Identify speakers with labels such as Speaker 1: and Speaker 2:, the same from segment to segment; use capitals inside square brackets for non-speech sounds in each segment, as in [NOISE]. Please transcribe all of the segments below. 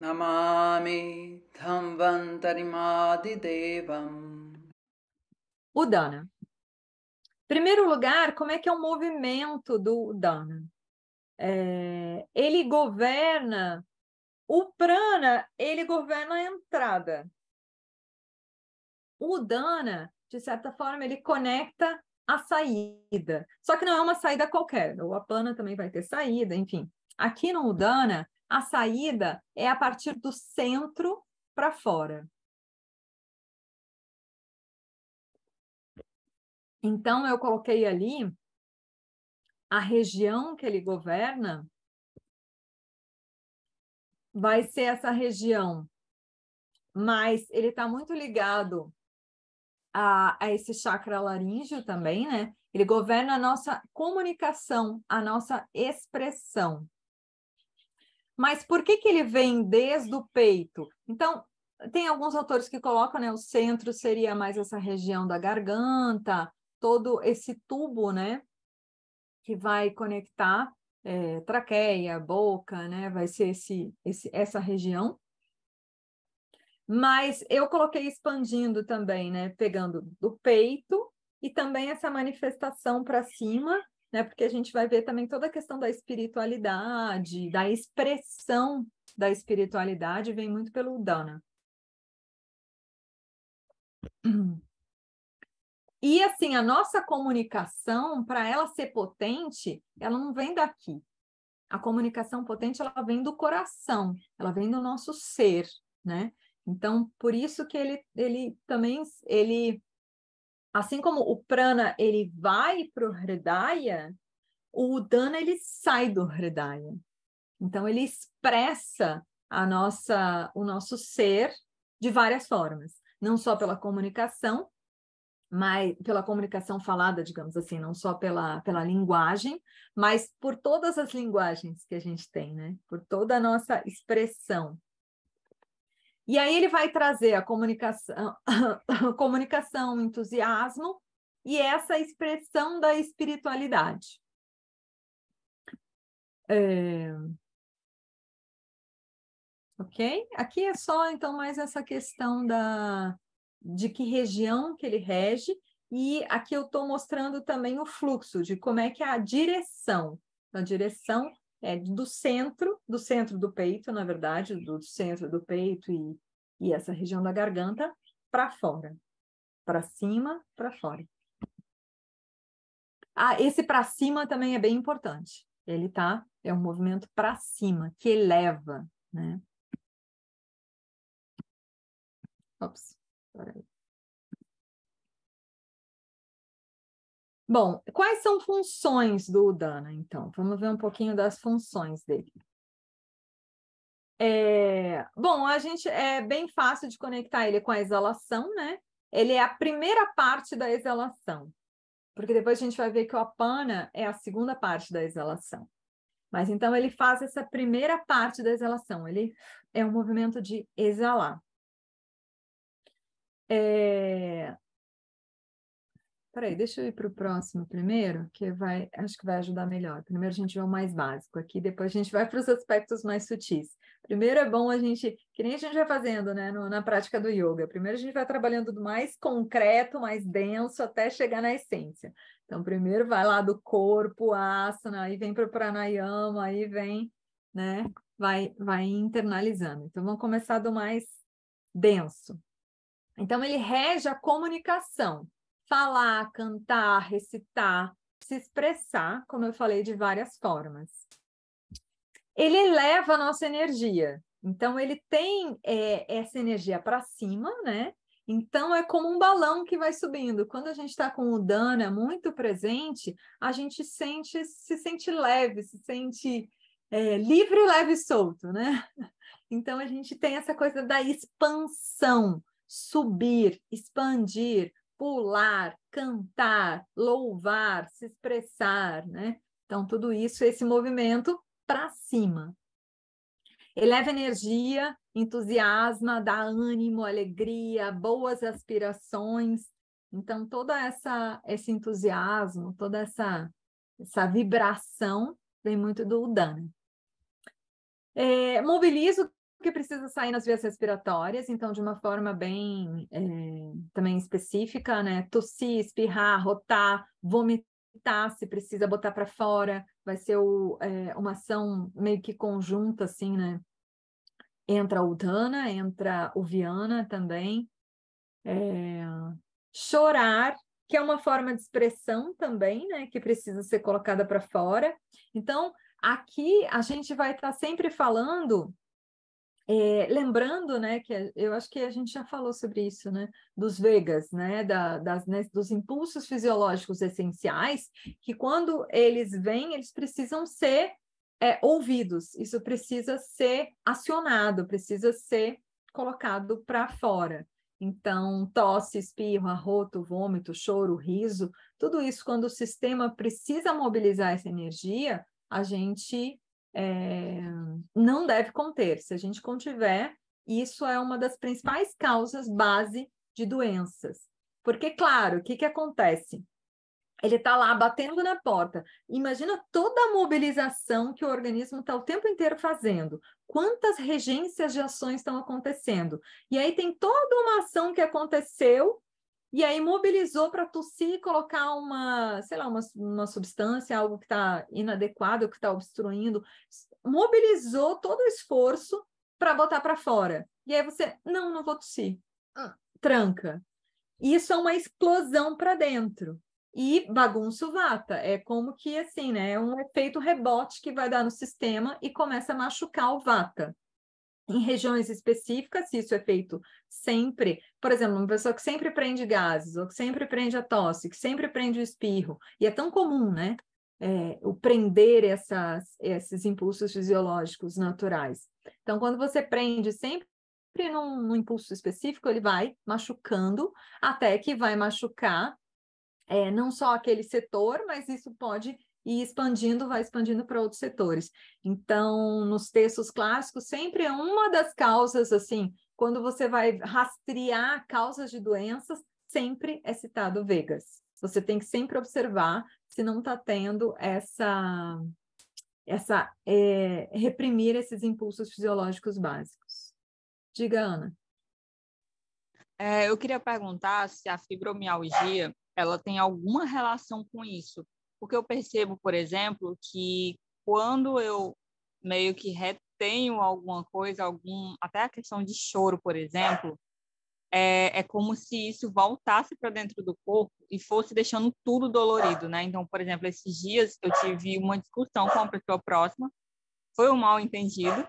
Speaker 1: Namami Dhamvantarimadi Devam. Udana. Primeiro lugar, como é que é o movimento do Udana? É, ele governa o prana, ele governa a entrada. O dana, de certa forma, ele conecta a saída. Só que não é uma saída qualquer. O apana também vai ter saída, enfim. Aqui no udana, a saída é a partir do centro para fora. Então, eu coloquei ali a região que ele governa. Vai ser essa região, mas ele está muito ligado a, a, esse chakra laríngeo também, né? Ele governa a nossa comunicação, a nossa expressão. Mas por que, que ele vem desde o peito? Então, tem alguns autores que colocam, né? O centro seria mais essa região da garganta, todo esse tubo, né? Que vai conectar é, traqueia, boca, né? Vai ser esse, esse, essa região. Mas eu coloquei expandindo também, né? Pegando do peito e também essa manifestação para cima né? Porque a gente vai ver também toda a questão da espiritualidade, da expressão da espiritualidade, vem muito pelo dana [CLEARS THROAT] E assim, a nossa comunicação, para ela ser potente, ela não vem daqui. A comunicação potente, ela vem do coração, ela vem do nosso ser, né? Então, por isso que ele, ele também, ele Assim como o prana ele vai para o hridaya, o dana ele sai do hridaya. Então ele expressa a nossa, o nosso ser de várias formas, não só pela comunicação, mas pela comunicação falada, digamos assim, não só pela, pela linguagem, mas por todas as linguagens que a gente tem, né? Por toda a nossa expressão. E aí ele vai trazer a comunicação, [LAUGHS] comunicação, entusiasmo e essa expressão da espiritualidade. É... Ok? Aqui é só, então, mais essa questão da, de que região que ele rege, e aqui eu estou mostrando também o fluxo, de como é que é a direção. a direção é, do centro, do centro do peito, na verdade, do centro do peito e, e essa região da garganta para fora, para cima, para fora. Ah, esse para cima também é bem importante. Ele tá é um movimento para cima que eleva, né? Ops, peraí. Bom, quais são funções do Udana, então? Vamos ver um pouquinho das funções dele. É, bom, a gente é bem fácil de conectar ele com a exalação, né? Ele é a primeira parte da exalação, porque depois a gente vai ver que o apana é a segunda parte da exalação. Mas então ele faz essa primeira parte da exalação, ele é um movimento de exalar. É, Peraí, deixa eu ir para o próximo primeiro, que vai, acho que vai ajudar melhor. Primeiro a gente vê o mais básico aqui, depois a gente vai para os aspectos mais sutis. Primeiro é bom a gente, que nem a gente vai fazendo né, no, na prática do yoga. Primeiro a gente vai trabalhando do mais concreto, mais denso, até chegar na essência. Então, primeiro vai lá do corpo, asana, aí vem para o pranayama, aí vem, né? Vai, vai internalizando. Então, vamos começar do mais denso. Então, ele rege a comunicação falar, cantar, recitar, se expressar, como eu falei, de várias formas. Ele eleva a nossa energia, então ele tem é, essa energia para cima, né? Então é como um balão que vai subindo. Quando a gente está com o Dana muito presente, a gente sente, se sente leve, se sente é, livre, leve e solto, né? [LAUGHS] Então a gente tem essa coisa da expansão, subir, expandir, pular, cantar, louvar, se expressar, né? Então, tudo isso, esse movimento para cima. Eleva energia, entusiasma, dá ânimo, alegria, boas aspirações. Então, toda essa esse entusiasmo, toda essa essa vibração vem muito do Udana. É, mobiliza o porque precisa sair nas vias respiratórias, então de uma forma bem é, também específica, né? Tossir, espirrar, rotar, vomitar, se precisa botar para fora, vai ser o, é, uma ação meio que conjunta, assim, né? Entra o Dana, entra o Viana também. É, chorar, que é uma forma de expressão também, né? Que precisa ser colocada para fora. Então, aqui a gente vai estar tá sempre falando é, lembrando, né, que eu acho que a gente já falou sobre isso, né, dos Vegas, né, da, das, né, dos impulsos fisiológicos essenciais, que quando eles vêm, eles precisam ser é, ouvidos, isso precisa ser acionado, precisa ser colocado para fora. Então, tosse, espirro, arroto, vômito, choro, riso, tudo isso, quando o sistema precisa mobilizar essa energia, a gente é, não deve conter. Se a gente contiver, isso é uma das principais causas base de doenças. Porque, claro, o que, que acontece? Ele está lá batendo na porta. Imagina toda a mobilização que o organismo está o tempo inteiro fazendo. Quantas regências de ações estão acontecendo? E aí tem toda uma ação que aconteceu e aí mobilizou para tossir colocar uma, sei lá, uma, uma substância, algo que está inadequado, que está obstruindo. Mobilizou todo o esforço para botar para fora. E aí você, não, não vou tossir. Ah. Tranca. Isso é uma explosão para dentro. E bagunça o vata. É como que, assim, né? É um efeito rebote que vai dar no sistema e começa a machucar o vata em regiões específicas, se isso é feito sempre, por exemplo, uma pessoa que sempre prende gases, ou que sempre prende a tosse, que sempre prende o espirro, e é tão comum, né? É, o prender essas, esses impulsos fisiológicos naturais. Então, quando você prende sempre num, num impulso específico, ele vai machucando, até que vai machucar é, não só aquele setor, mas isso pode e expandindo, vai expandindo para outros setores. Então, nos textos clássicos, sempre é uma das causas, assim, quando você vai rastrear causas de doenças, sempre é citado Vegas. Você tem que sempre observar se não está tendo essa, essa é, reprimir esses impulsos fisiológicos básicos. Diga,
Speaker 2: Ana. É, eu queria perguntar se a fibromialgia ela tem alguma relação com isso, porque eu percebo, por exemplo, que quando eu meio que retenho alguma coisa, algum, até a questão de choro, por exemplo, é, é como se isso voltasse para dentro do corpo e fosse deixando tudo dolorido, né? Então, por exemplo, esses dias eu tive uma discussão com uma pessoa próxima, foi um mal entendido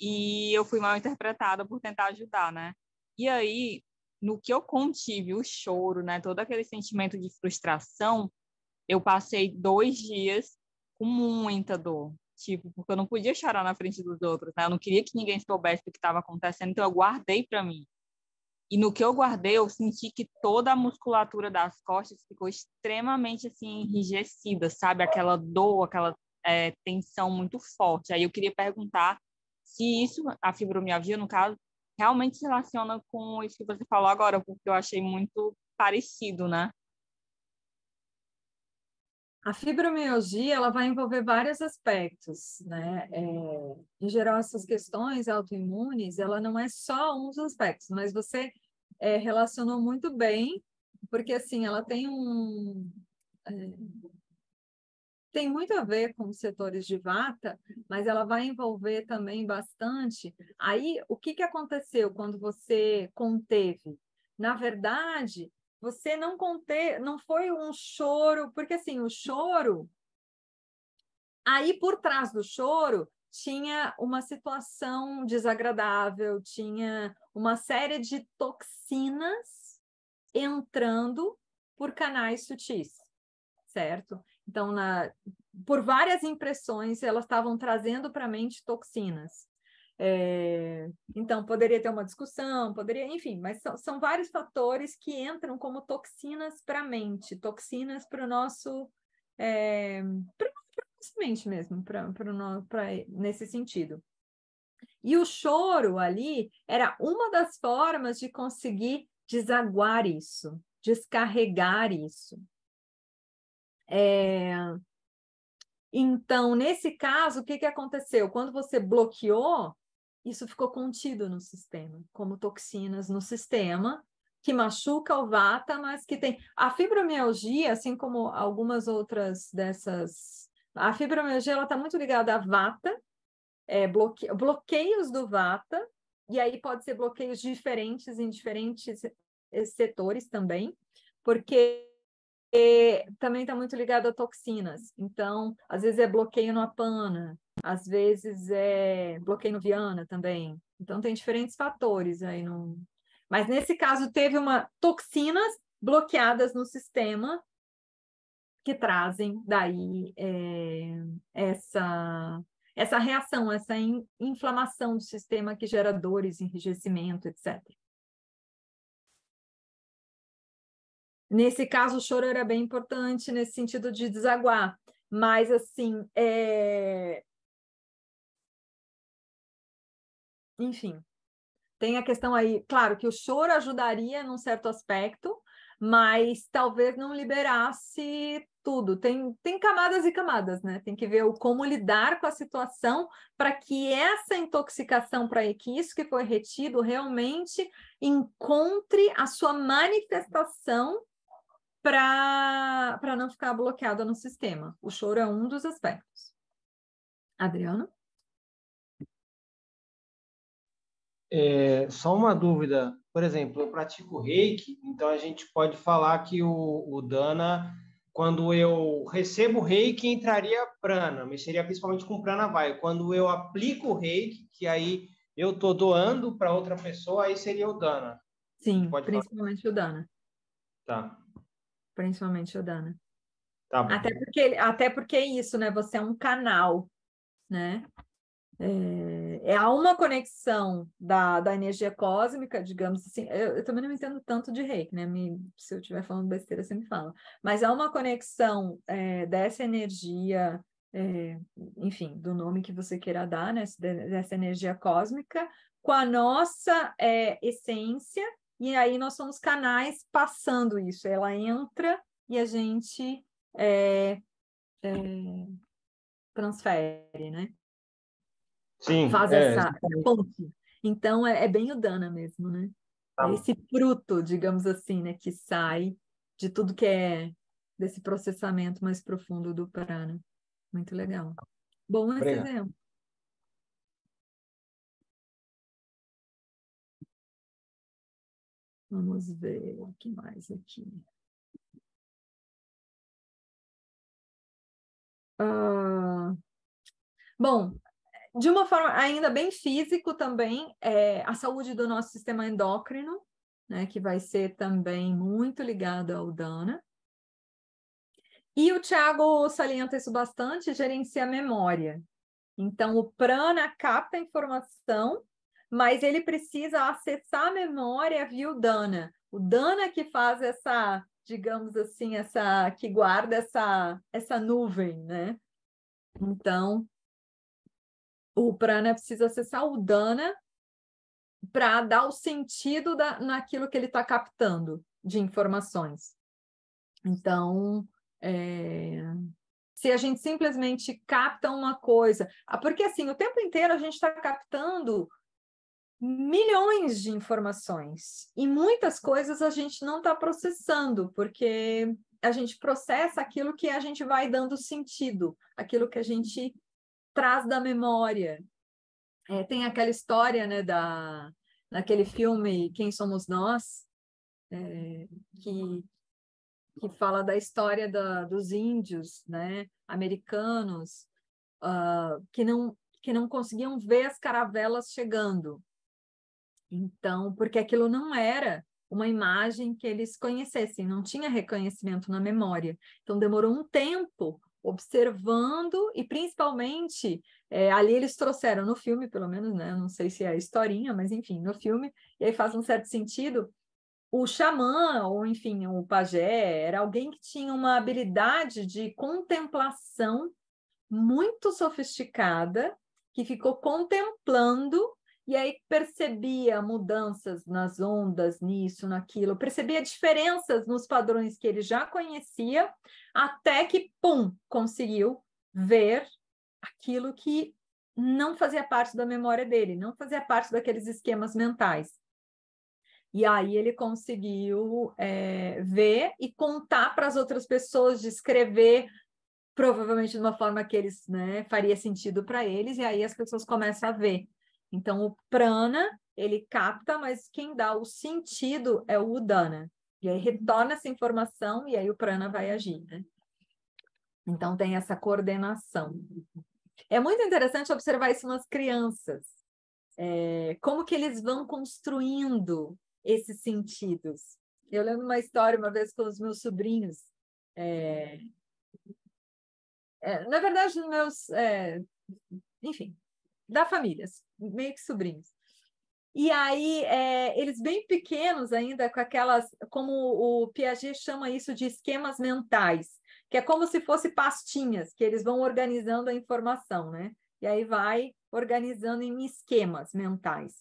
Speaker 2: e eu fui mal interpretada por tentar ajudar, né? E aí, no que eu contive o choro, né, todo aquele sentimento de frustração, eu passei dois dias com muita dor, tipo, porque eu não podia chorar na frente dos outros, né? Eu não queria que ninguém soubesse o que estava acontecendo, então eu guardei para mim. E no que eu guardei, eu senti que toda a musculatura das costas ficou extremamente assim enrijecida, sabe? Aquela dor, aquela é, tensão muito forte. Aí eu queria perguntar se isso, a fibromialgia, no caso, realmente se relaciona com isso que você falou agora, porque eu achei muito parecido, né? A fibromialgia ela vai envolver
Speaker 1: vários aspectos, né? É, em geral, essas questões autoimunes, ela não é só um dos aspectos, mas você é, relacionou muito bem, porque assim, ela tem um é, tem muito a ver com os setores de vata, mas ela vai envolver também bastante. Aí, o que, que aconteceu quando você conteve? Na verdade, você não conter, não foi um choro, porque assim, o choro aí por trás do choro tinha uma situação desagradável, tinha uma série de toxinas entrando por canais sutis, certo? Então, na, por várias impressões, elas estavam trazendo para a mente toxinas. É, então, poderia ter uma discussão, poderia, enfim, mas são, são vários fatores que entram como toxinas para a mente, toxinas para o nosso. É, para nossa mente mesmo, pra, pra, pra, nesse sentido. E o choro ali era uma das formas de conseguir desaguar isso, descarregar isso. É, então, nesse caso, o que, que aconteceu? Quando você bloqueou, isso ficou contido no sistema, como toxinas no sistema, que machuca o vata, mas que tem. A fibromialgia, assim como algumas outras dessas. A fibromialgia ela está muito ligada à vata, é, bloque... bloqueios do vata, e aí pode ser bloqueios diferentes em diferentes setores também, porque é, também está muito ligado a toxinas. Então, às vezes é bloqueio na pana, às vezes é bloqueio no Viana também. Então tem diferentes fatores aí no. Mas nesse caso teve uma toxinas bloqueadas no sistema que trazem daí é, essa essa reação, essa in, inflamação do sistema que gera dores, enrijecimento, etc. Nesse caso, o choro era bem importante nesse sentido de desaguar, mas assim, é, enfim, tem a questão aí, claro que o choro ajudaria num certo aspecto, mas talvez não liberasse tudo. Tem, tem camadas e camadas, né? Tem que ver o como lidar com a situação para que essa intoxicação, para que isso que foi retido realmente encontre a sua manifestação para não ficar bloqueada no sistema. O choro é um dos aspectos. Adriana? É, só uma dúvida, por exemplo, eu pratico reiki, então a gente pode falar que o, o dana, quando eu recebo reiki, entraria prana, mexeria principalmente com prana vai. Quando eu aplico o reiki, que aí eu estou doando para outra pessoa, aí seria o dana. Sim, principalmente falar. o dana. Tá. Principalmente o dana. Tá bom. Até porque, até porque é isso, né? Você é um canal, né? É, é, há uma conexão da, da energia cósmica, digamos assim. Eu, eu, também não entendo tanto de reiki, né? Me, se eu estiver falando besteira, você me fala. Mas há uma conexão é, dessa energia, é, enfim, do nome que você queira dar, né? Dessa energia cósmica com a nossa é, essência. E aí nós somos canais passando isso. Ela entra e a gente é, transfere, né? Sim, faz é, essa exatamente. ponte. Então é, é, bem o Dana mesmo, né? Tá é esse fruto, digamos assim, né, que sai de tudo que é desse processamento mais profundo do prana. Muito legal. Bom esse Obrigado. exemplo. Vamos ver o que mais aqui. Ah, bom, de uma forma ainda bem físico também, é, a saúde do nosso sistema endócrino, né, que vai ser também muito ligado ao Dana. E o Tiago salienta isso bastante, gerencia a memória. Então, o prana capta a informação, mas ele precisa acessar a memória via o dana. O dana que faz essa, digamos assim, essa que guarda essa essa nuvem, né? Então, o prana precisa acessar o dana para dar o sentido da, naquilo que ele está captando de informações. Então, é, se a gente simplesmente capta uma coisa, ah, porque assim, o tempo inteiro a gente está captando milhões de informações e muitas coisas a gente não está processando, porque a gente processa aquilo que a gente vai dando sentido, aquilo que a gente traz da memória. É, tem aquela história, né, da, daquele filme Quem Somos Nós, é, que, que fala da história da, dos índios, né, americanos, uh, que, não, que não conseguiam ver as caravelas chegando. Então, porque aquilo não era uma imagem que eles conhecessem, não tinha reconhecimento na memória. Então, demorou um tempo observando e principalmente é, ali eles trouxeram no filme, pelo menos, né? Não sei se é a historinha, mas enfim, no filme, e aí faz um certo sentido. O xamã, ou enfim, o pajé, era alguém que tinha uma habilidade de contemplação muito sofisticada, que ficou contemplando e aí percebia mudanças nas ondas, nisso, naquilo, percebia diferenças nos padrões que ele já conhecia, até que, pum, conseguiu ver aquilo que não fazia parte da memória dele, não fazia parte daqueles esquemas mentais. E aí ele conseguiu é, ver e contar para as outras pessoas, descrever, provavelmente de uma forma que eles né, faria sentido para eles, e aí as pessoas começam a ver. Então, o prana, ele capta, mas quem dá o sentido é o udana. E aí retorna essa informação e aí o prana vai agir, né? Então, tem essa coordenação. É muito interessante observar isso nas crianças. É, como que eles vão construindo esses sentidos. Eu lembro uma história uma vez com os meus sobrinhos. É, é, na verdade, meus... É, enfim, da família, meio que sobrinhos. E aí, é, eles bem pequenos ainda, com aquelas, como o Piaget chama isso de esquemas mentais, que é como se fosse pastinhas, que eles vão organizando a informação, né? E aí vai organizando em esquemas mentais.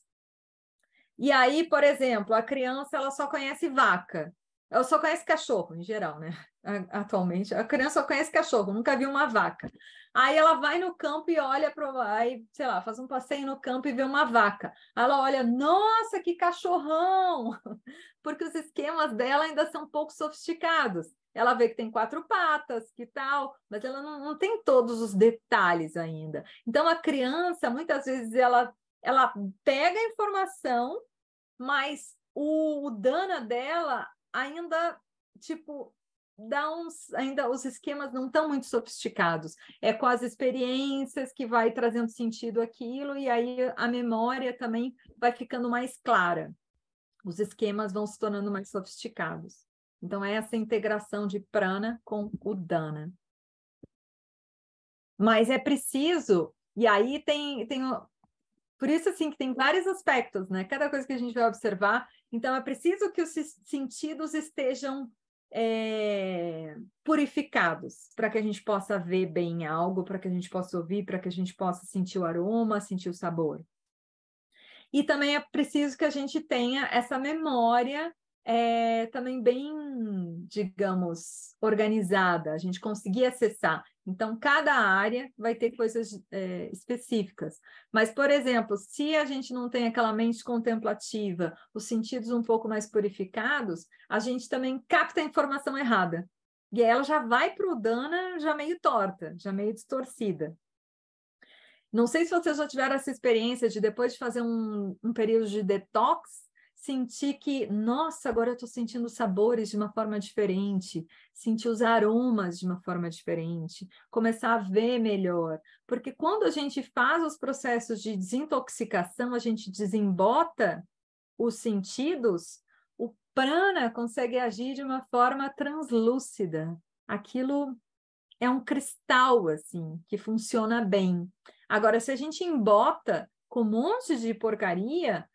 Speaker 1: E aí, por exemplo, a criança ela só conhece vaca. Ela só conhece cachorro, em geral, né? Atualmente. A criança só conhece cachorro, nunca viu uma vaca. Aí ela vai no campo e olha para. Aí, sei lá, faz um passeio no campo e vê uma vaca. Ela olha, nossa, que cachorrão! [LAUGHS] Porque os esquemas dela ainda são um pouco sofisticados. Ela vê que tem quatro patas, que tal, mas ela não, não tem todos os detalhes ainda. Então, a criança, muitas vezes, ela, ela pega a informação, mas o, o dana dela ainda, tipo, dá uns, ainda os esquemas não estão muito sofisticados. É com as experiências que vai trazendo sentido aquilo e aí a memória também vai ficando mais clara. Os esquemas vão se tornando mais sofisticados. Então é essa integração de prana com o dana. Mas é preciso, e aí tem, tem por isso, assim, que tem vários aspectos, né? Cada coisa que a gente vai observar. Então, é preciso que os sentidos estejam é, purificados, para que a gente possa ver bem algo, para que a gente possa ouvir, para que a gente possa sentir o aroma, sentir o sabor. E também é preciso que a gente tenha essa memória é, também bem, digamos, organizada, a gente conseguir acessar. Então, cada área vai ter coisas é, específicas. Mas, por exemplo, se a gente não tem aquela mente contemplativa, os sentidos um pouco mais purificados, a gente também capta a informação errada. E ela já vai para o Dana já meio torta, já meio distorcida. Não sei se vocês já tiveram essa experiência de depois de fazer um, um período de detox, sentir que, nossa, agora eu estou sentindo sabores de uma forma diferente, sentir os aromas de uma forma diferente, começar a ver melhor. Porque quando a gente faz os processos de desintoxicação, a gente desembota os sentidos, o prana consegue agir de uma forma translúcida. Aquilo é um cristal, assim, que funciona bem. Agora, se a gente embota com um monte de porcaria,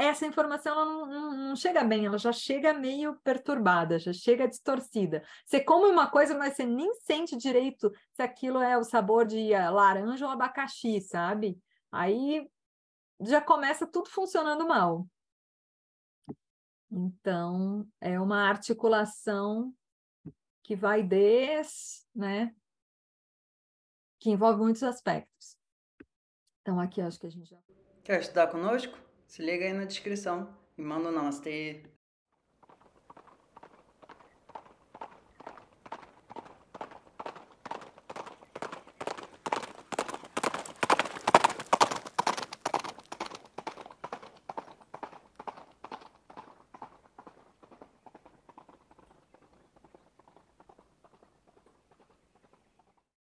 Speaker 1: essa informação não, não, não, chega bem, ela já chega meio perturbada, já chega distorcida. Você come uma coisa, mas você nem sente direito se aquilo é o sabor de eh, laranja ou abacaxi, sabe? Aí já começa tudo funcionando mal. Então, é uma articulação que vai des, né? Que envolve muitos aspectos. Então, aqui acho que a gente já. Quer estudar conosco? Se liga aí na descrição e manda um namastê.